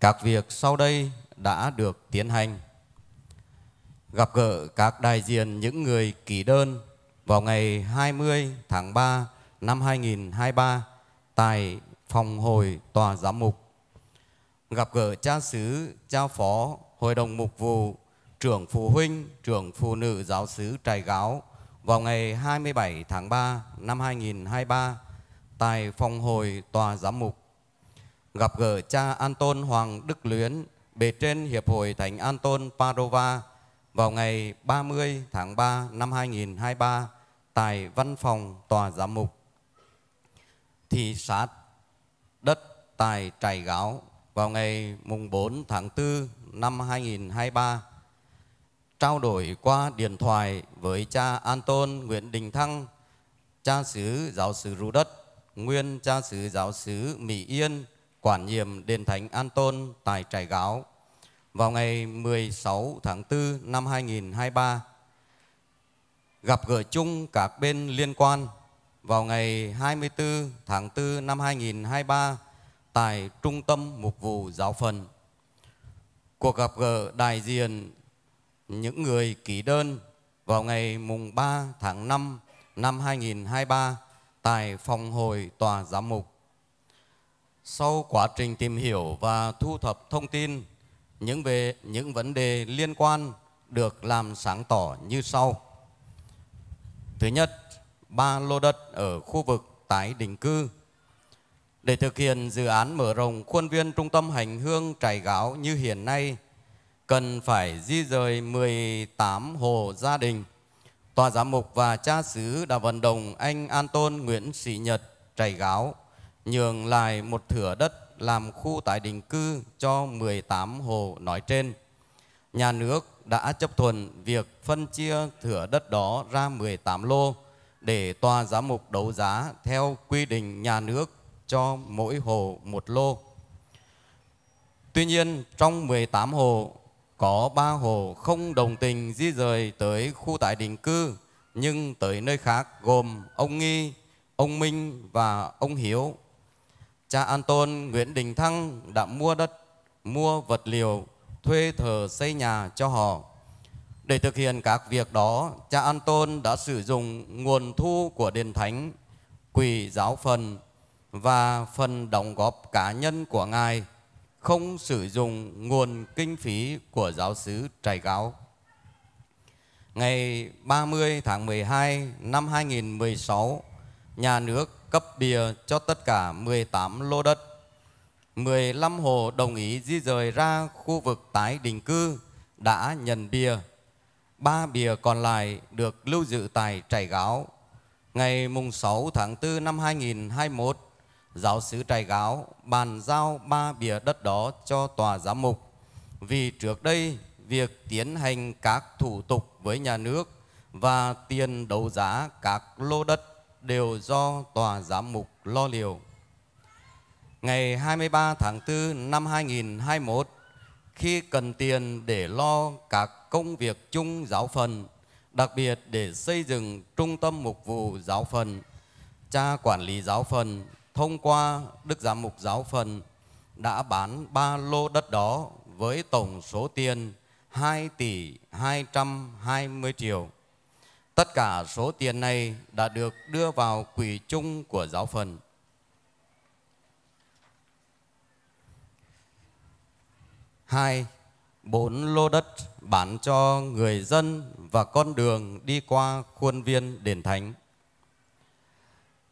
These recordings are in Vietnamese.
Các việc sau đây đã được tiến hành. Gặp gỡ các đại diện những người kỳ đơn vào ngày 20 tháng 3 năm 2023 tại phòng hồi tòa giám mục. Gặp gỡ cha xứ, cha phó, hội đồng mục vụ, trưởng phụ huynh, trưởng phụ nữ giáo xứ trại gáo vào ngày 27 tháng 3 năm 2023 tại phòng hồi tòa giám mục gặp gỡ cha An tôn Hoàng Đức Luyến bề trên Hiệp hội Thánh An tôn Padova vào ngày 30 tháng 3 năm 2023 tại văn phòng Tòa Giám mục thị sát đất tài Trại Gáo vào ngày mùng 4 tháng 4 năm 2023 trao đổi qua điện thoại với cha An tôn Nguyễn Đình Thăng, cha xứ giáo xứ Rú Đất, nguyên cha xứ giáo xứ Mỹ Yên quản nhiệm đền thánh An Tôn tại Trại Gáo vào ngày 16 tháng 4 năm 2023, gặp gỡ chung các bên liên quan vào ngày 24 tháng 4 năm 2023 tại Trung tâm Mục vụ Giáo phần. Cuộc gặp gỡ đại diện những người ký đơn vào ngày mùng 3 tháng 5 năm 2023 tại phòng hội tòa giám mục sau quá trình tìm hiểu và thu thập thông tin, những về những vấn đề liên quan được làm sáng tỏ như sau. Thứ nhất, ba lô đất ở khu vực tái định cư. Để thực hiện dự án mở rộng khuôn viên trung tâm hành hương trải gáo như hiện nay, cần phải di rời 18 hộ gia đình. Tòa giám mục và cha xứ đã vận động anh an tôn Nguyễn Sĩ Nhật trải gáo nhường lại một thửa đất làm khu tái định cư cho 18 hồ nói trên. Nhà nước đã chấp thuận việc phân chia thửa đất đó ra 18 lô để tòa giám mục đấu giá theo quy định nhà nước cho mỗi hồ một lô. Tuy nhiên, trong 18 hồ, có 3 hồ không đồng tình di rời tới khu tái định cư nhưng tới nơi khác gồm ông Nghi, ông Minh và ông Hiếu Cha Anton Nguyễn Đình Thăng đã mua đất, mua vật liệu, thuê thờ xây nhà cho họ. Để thực hiện các việc đó, cha Anton đã sử dụng nguồn thu của Đền Thánh, quỷ giáo phần và phần đóng góp cá nhân của Ngài, không sử dụng nguồn kinh phí của giáo sứ Trại gáo. Ngày 30 tháng 12 năm 2016, nhà nước cấp bìa cho tất cả 18 lô đất. 15 hộ đồng ý di rời ra khu vực tái định cư đã nhận bìa. Ba bìa còn lại được lưu giữ tại Trại Gáo. Ngày mùng 6 tháng 4 năm 2021, giáo sứ Trại Gáo bàn giao ba bìa đất đó cho tòa giám mục. Vì trước đây, việc tiến hành các thủ tục với nhà nước và tiền đấu giá các lô đất đều do Tòa Giám mục lo liệu. Ngày 23 tháng 4 năm 2021, khi cần tiền để lo các công việc chung giáo phần, đặc biệt để xây dựng trung tâm mục vụ giáo phần, cha quản lý giáo phần thông qua Đức Giám mục giáo phần đã bán ba lô đất đó với tổng số tiền 2 tỷ 220 triệu. Tất cả số tiền này đã được đưa vào quỷ chung của giáo phần. Hai, bốn lô đất bán cho người dân và con đường đi qua khuôn viên đền thánh.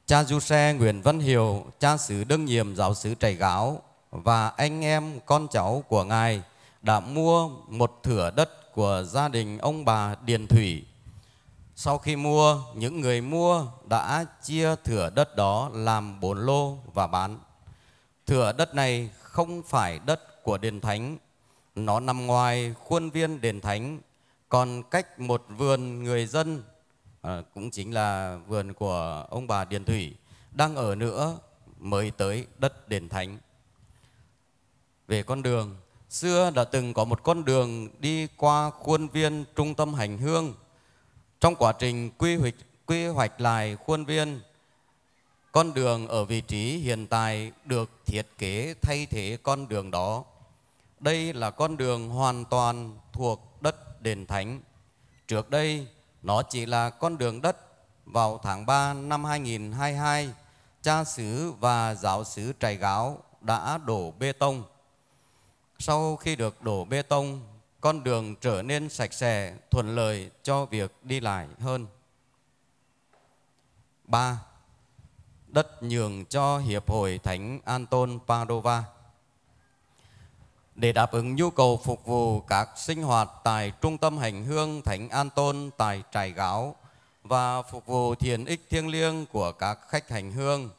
Cha Du Xe Nguyễn Văn Hiểu, cha xứ đương nhiệm giáo sứ Trải Gáo và anh em con cháu của ngài đã mua một thửa đất của gia đình ông bà Điền Thủy sau khi mua, những người mua đã chia thửa đất đó làm bốn lô và bán. Thửa đất này không phải đất của đền thánh, nó nằm ngoài khuôn viên đền thánh, còn cách một vườn người dân à, cũng chính là vườn của ông bà Điền Thủy đang ở nữa mới tới đất đền thánh. Về con đường, xưa đã từng có một con đường đi qua khuôn viên trung tâm hành hương trong quá trình quy hoạch, quy hoạch lại khuôn viên, con đường ở vị trí hiện tại được thiết kế thay thế con đường đó. Đây là con đường hoàn toàn thuộc đất đền thánh. Trước đây, nó chỉ là con đường đất. Vào tháng 3 năm 2022, cha xứ và giáo xứ trại gáo đã đổ bê tông. Sau khi được đổ bê tông con đường trở nên sạch sẽ, thuận lợi cho việc đi lại hơn. 3. Đất nhường cho Hiệp hội Thánh Anton Padova để đáp ứng nhu cầu phục vụ các sinh hoạt tại trung tâm hành hương Thánh Anton tại Trải Gáo và phục vụ thiền ích thiêng liêng của các khách hành hương.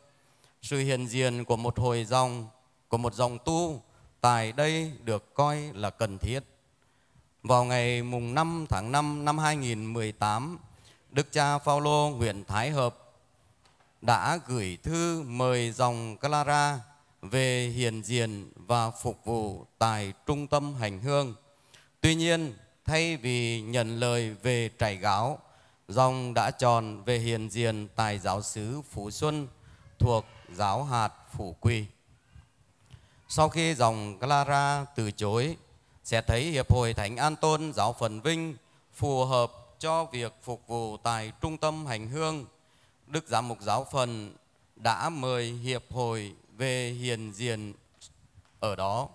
Sự hiện diện của một hồi dòng, của một dòng tu tại đây được coi là cần thiết. Vào ngày mùng 5 tháng 5 năm 2018, Đức cha Phaolô Nguyễn Thái Hợp đã gửi thư mời dòng Clara về hiền diện và phục vụ tại trung tâm hành hương. Tuy nhiên, thay vì nhận lời về trải gáo, dòng đã tròn về hiền diện tại giáo xứ Phú Xuân thuộc giáo hạt Phủ Quỳ. Sau khi dòng Clara từ chối, sẽ thấy Hiệp hội Thánh An Tôn Giáo Phần Vinh phù hợp cho việc phục vụ tại trung tâm hành hương. Đức Giám mục Giáo phận đã mời Hiệp hội về hiền diện ở đó.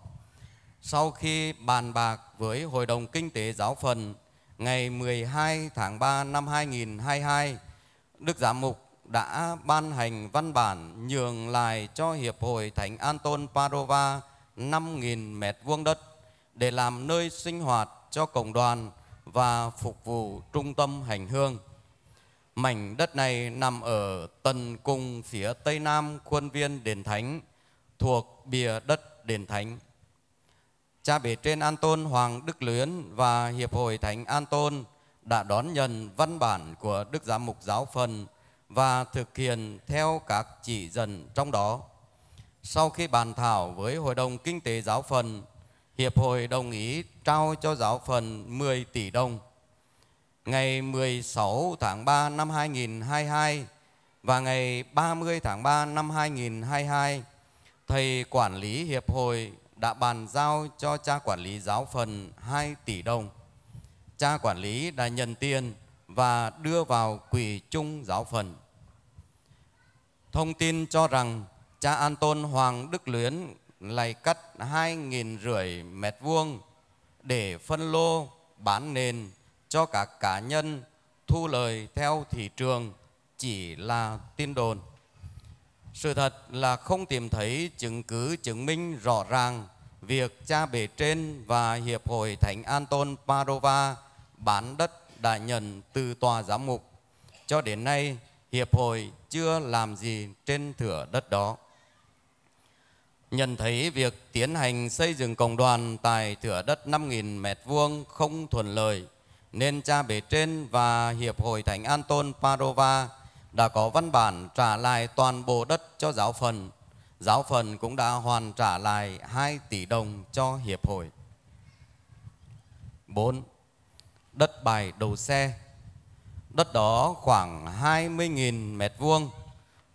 Sau khi bàn bạc với Hội đồng Kinh tế Giáo phận ngày 12 tháng 3 năm 2022, Đức Giám mục đã ban hành văn bản nhường lại cho Hiệp hội Thánh An tôn Padova 5.000 mét vuông đất để làm nơi sinh hoạt cho cộng đoàn và phục vụ trung tâm hành hương. Mảnh đất này nằm ở tần cung phía tây nam khuôn viên Đền Thánh, thuộc bìa đất Đền Thánh. Cha bể trên An Tôn Hoàng Đức Luyến và Hiệp hội Thánh An Tôn đã đón nhận văn bản của Đức Giám mục Giáo Phần và thực hiện theo các chỉ dẫn trong đó. Sau khi bàn thảo với Hội đồng Kinh tế Giáo Phần, Hiệp hội đồng ý trao cho giáo phần 10 tỷ đồng. Ngày 16 tháng 3 năm 2022 và ngày 30 tháng 3 năm 2022, thầy quản lý hiệp hội đã bàn giao cho cha quản lý giáo phần 2 tỷ đồng. Cha quản lý đã nhận tiền và đưa vào quỹ chung giáo phần. Thông tin cho rằng cha An tôn Hoàng Đức Luyến lại cắt 2.000 rưỡi mét vuông để phân lô bán nền cho các cá nhân thu lời theo thị trường chỉ là tin đồn. Sự thật là không tìm thấy chứng cứ chứng minh rõ ràng việc cha bể trên và Hiệp hội Thánh Anton Padova bán đất đã nhận từ tòa giám mục. Cho đến nay, Hiệp hội chưa làm gì trên thửa đất đó nhận thấy việc tiến hành xây dựng cộng đoàn tại thửa đất 5.000 m2 không thuận lợi, nên cha bể trên và Hiệp hội Thánh an tôn Padova đã có văn bản trả lại toàn bộ đất cho giáo phần. Giáo phần cũng đã hoàn trả lại 2 tỷ đồng cho Hiệp hội. 4. Đất bài đầu xe Đất đó khoảng 20.000 m2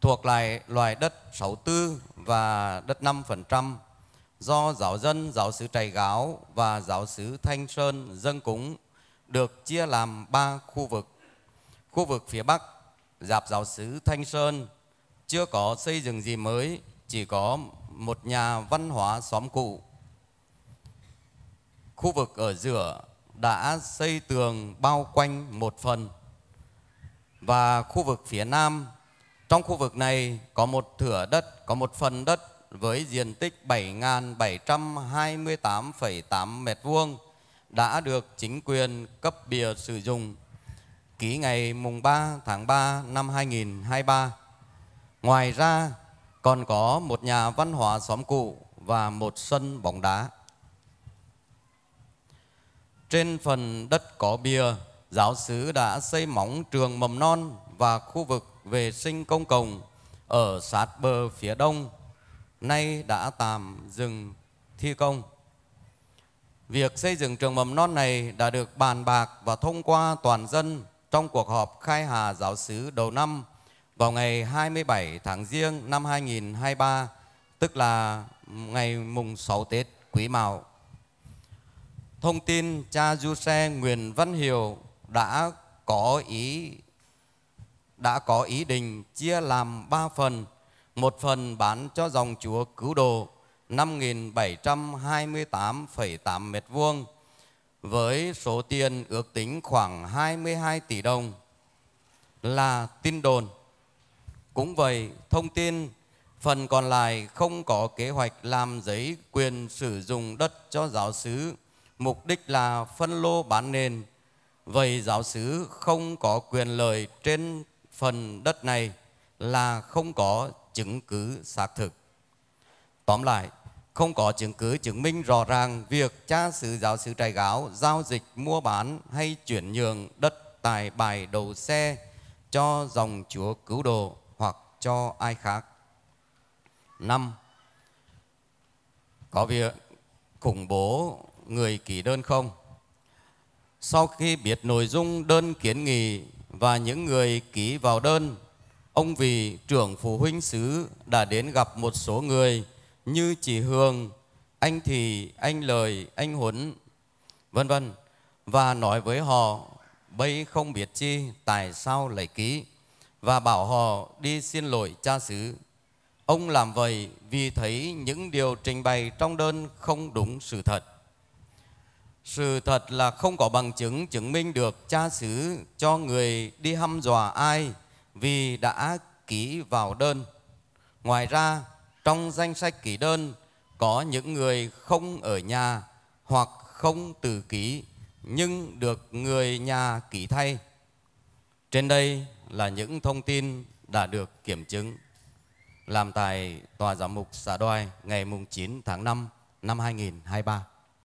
thuộc lại loại đất 64 và đất 5% do giáo dân, giáo sứ Trày Gáo và giáo sứ Thanh Sơn dân cúng được chia làm ba khu vực. Khu vực phía Bắc, dạp giáo sứ Thanh Sơn chưa có xây dựng gì mới, chỉ có một nhà văn hóa xóm cụ Khu vực ở giữa đã xây tường bao quanh một phần và khu vực phía Nam trong khu vực này có một thửa đất, có một phần đất với diện tích 7.728,8 m2 đã được chính quyền cấp bìa sử dụng ký ngày mùng 3 tháng 3 năm 2023. Ngoài ra còn có một nhà văn hóa xóm cụ và một sân bóng đá. Trên phần đất có bìa, giáo sứ đã xây móng trường mầm non và khu vực vệ sinh công cộng ở sát bờ phía đông nay đã tạm dừng thi công. Việc xây dựng trường mầm non này đã được bàn bạc và thông qua toàn dân trong cuộc họp khai hà giáo sứ đầu năm vào ngày 27 tháng Giêng năm 2023, tức là ngày mùng 6 Tết Quý Mão. Thông tin cha Du Xe Nguyễn Văn Hiểu đã có ý đã có ý định chia làm ba phần, một phần bán cho dòng Chúa cứu độ 5.728,8 mét vuông với số tiền ước tính khoảng 22 tỷ đồng là tin đồn. Cũng vậy, thông tin phần còn lại không có kế hoạch làm giấy quyền sử dụng đất cho giáo sứ, mục đích là phân lô bán nền. Vậy giáo sứ không có quyền lợi trên phần đất này là không có chứng cứ xác thực. Tóm lại, không có chứng cứ chứng minh rõ ràng việc cha sử giáo sư trại gáo giao dịch mua bán hay chuyển nhượng đất tại bài đầu xe cho dòng chúa cứu đồ hoặc cho ai khác. năm Có việc khủng bố người ký đơn không? Sau khi biết nội dung đơn kiến nghị và những người ký vào đơn. Ông vì trưởng phụ huynh xứ đã đến gặp một số người như chị Hương, anh Thì, anh Lời, anh Huấn, vân vân và nói với họ bây không biết chi tại sao lại ký và bảo họ đi xin lỗi cha xứ. Ông làm vậy vì thấy những điều trình bày trong đơn không đúng sự thật. Sự thật là không có bằng chứng chứng minh được cha xứ cho người đi hăm dọa ai vì đã ký vào đơn. Ngoài ra, trong danh sách ký đơn có những người không ở nhà hoặc không tự ký nhưng được người nhà ký thay. Trên đây là những thông tin đã được kiểm chứng làm tại Tòa Giám mục Xã Đoài ngày 9 tháng 5 năm 2023.